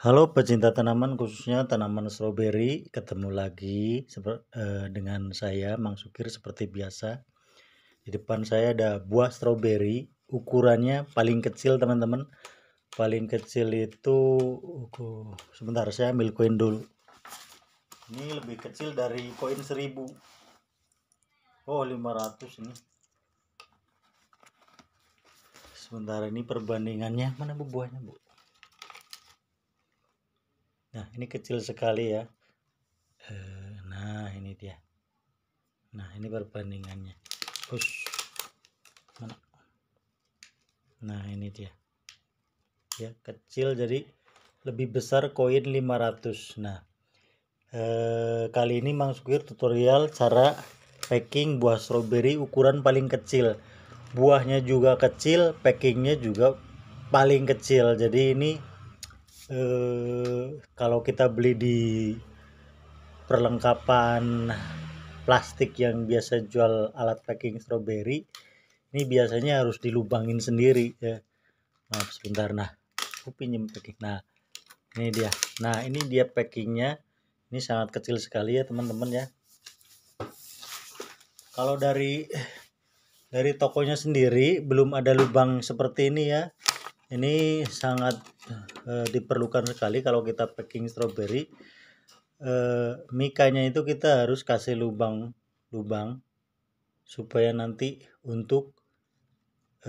Halo pecinta tanaman khususnya tanaman stroberi, ketemu lagi eh, dengan saya Mang Sukir seperti biasa. Di depan saya ada buah stroberi, ukurannya paling kecil teman-teman. Paling kecil itu sebentar saya ambil koin dulu. Ini lebih kecil dari koin 1000. Oh, 500 ini. Sebentar ini perbandingannya mana bu buahnya, Bu? nah ini kecil sekali ya eh, nah ini dia nah ini perbandingannya push nah ini dia ya kecil jadi lebih besar koin 500 nah eh, kali ini Mang Sukir tutorial cara packing buah stroberi ukuran paling kecil buahnya juga kecil packingnya juga paling kecil jadi ini Eh, kalau kita beli di perlengkapan plastik yang biasa jual alat packing strawberry ini biasanya harus dilubangin sendiri ya maaf sebentar nah aku pinjem packing nah ini dia nah ini dia packingnya ini sangat kecil sekali ya teman-teman ya kalau dari dari tokonya sendiri belum ada lubang seperti ini ya ini sangat uh, diperlukan sekali kalau kita packing strawberry uh, eh, mikanya itu kita harus kasih lubang lubang supaya nanti untuk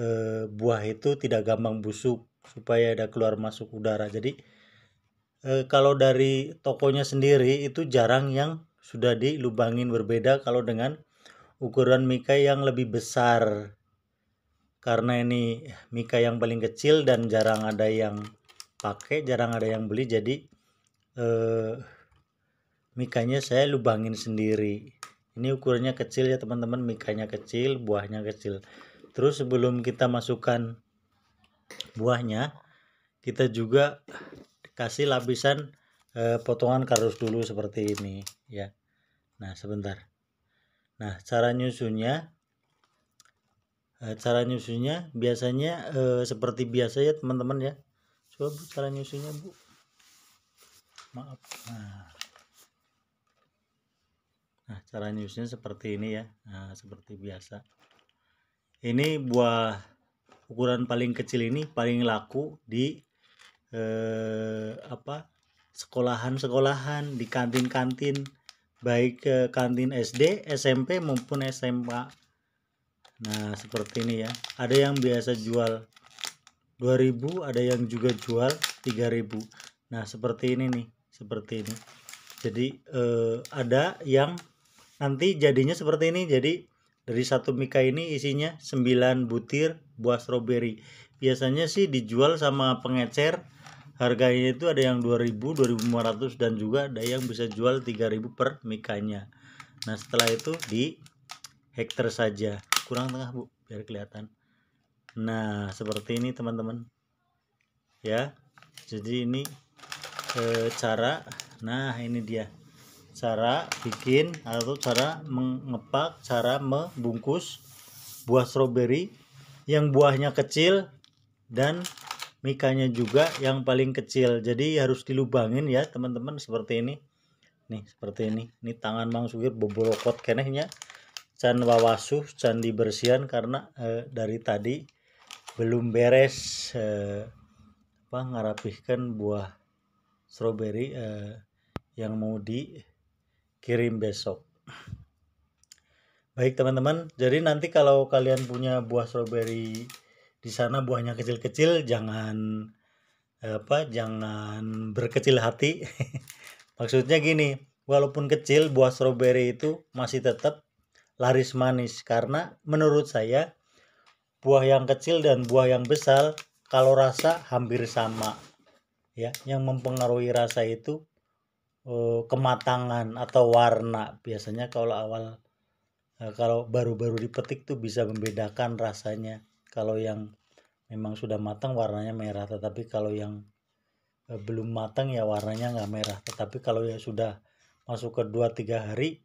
uh, buah itu tidak gampang busuk supaya ada keluar masuk udara jadi uh, kalau dari tokonya sendiri itu jarang yang sudah dilubangin berbeda kalau dengan ukuran mika yang lebih besar karena ini Mika yang paling kecil dan jarang ada yang pakai jarang ada yang beli jadi eh, mikanya saya lubangin sendiri ini ukurannya kecil ya teman-teman mikanya kecil buahnya kecil terus sebelum kita masukkan buahnya kita juga kasih lapisan eh, potongan karus dulu seperti ini ya nah sebentar nah cara nyusunnya Eh, cara nyusunya biasanya eh, seperti biasa ya teman-teman ya coba bu cara nyusunya bu maaf nah, nah cara nyusunya seperti ini ya nah, seperti biasa ini buah ukuran paling kecil ini paling laku di eh, apa sekolahan-sekolahan di kantin-kantin baik ke kantin SD SMP maupun SMA nah seperti ini ya ada yang biasa jual 2000 ada yang juga jual 3000 nah seperti ini nih seperti ini jadi eh, ada yang nanti jadinya seperti ini jadi dari satu mika ini isinya 9 butir buah stroberi biasanya sih dijual sama pengecer harganya itu ada yang 2000 2500 dan juga ada yang bisa jual 3000 per mikanya nah setelah itu di hektar saja kurang tengah bu biar kelihatan nah seperti ini teman-teman ya jadi ini e, cara nah ini dia cara bikin atau cara mengepak cara membungkus buah stroberi yang buahnya kecil dan mikanya juga yang paling kecil jadi harus dilubangin ya teman-teman seperti ini nih seperti ini ini tangan Mang Sugir bobolokot kenehnya can wawasuh can dibersihan karena eh, dari tadi belum beres eh, apa ngarapihkan buah stroberi eh, yang mau dikirim besok baik teman-teman jadi nanti kalau kalian punya buah stroberi di sana buahnya kecil-kecil jangan eh, apa jangan berkecil hati maksudnya gini walaupun kecil buah stroberi itu masih tetap laris manis karena menurut saya buah yang kecil dan buah yang besar kalau rasa hampir sama ya yang mempengaruhi rasa itu eh, kematangan atau warna biasanya kalau awal eh, kalau baru-baru dipetik tuh bisa membedakan rasanya kalau yang memang sudah matang warnanya merah tetapi kalau yang eh, belum matang ya warnanya nggak merah tetapi kalau yang sudah masuk ke 2-3 hari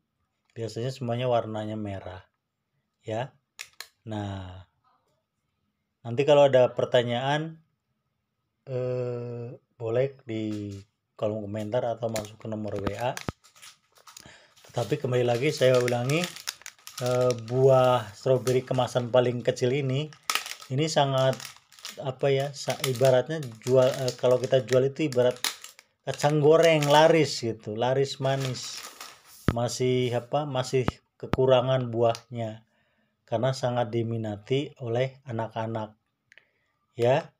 biasanya semuanya warnanya merah ya nah nanti kalau ada pertanyaan eh, boleh di kolom komentar atau masuk ke nomor WA tetapi kembali lagi saya ulangi eh, buah stroberi kemasan paling kecil ini ini sangat apa ya ibaratnya jual eh, kalau kita jual itu ibarat kacang goreng laris gitu laris manis masih apa masih kekurangan buahnya karena sangat diminati oleh anak-anak ya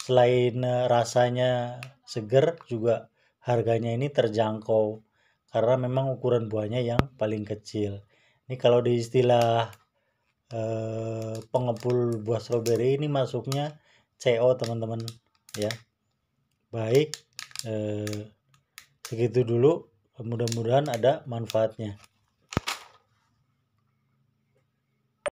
selain e, rasanya seger juga harganya ini terjangkau karena memang ukuran buahnya yang paling kecil ini kalau di istilah eh, pengepul buah stroberi ini masuknya CO teman-teman ya baik eh, segitu dulu mudah-mudahan ada manfaatnya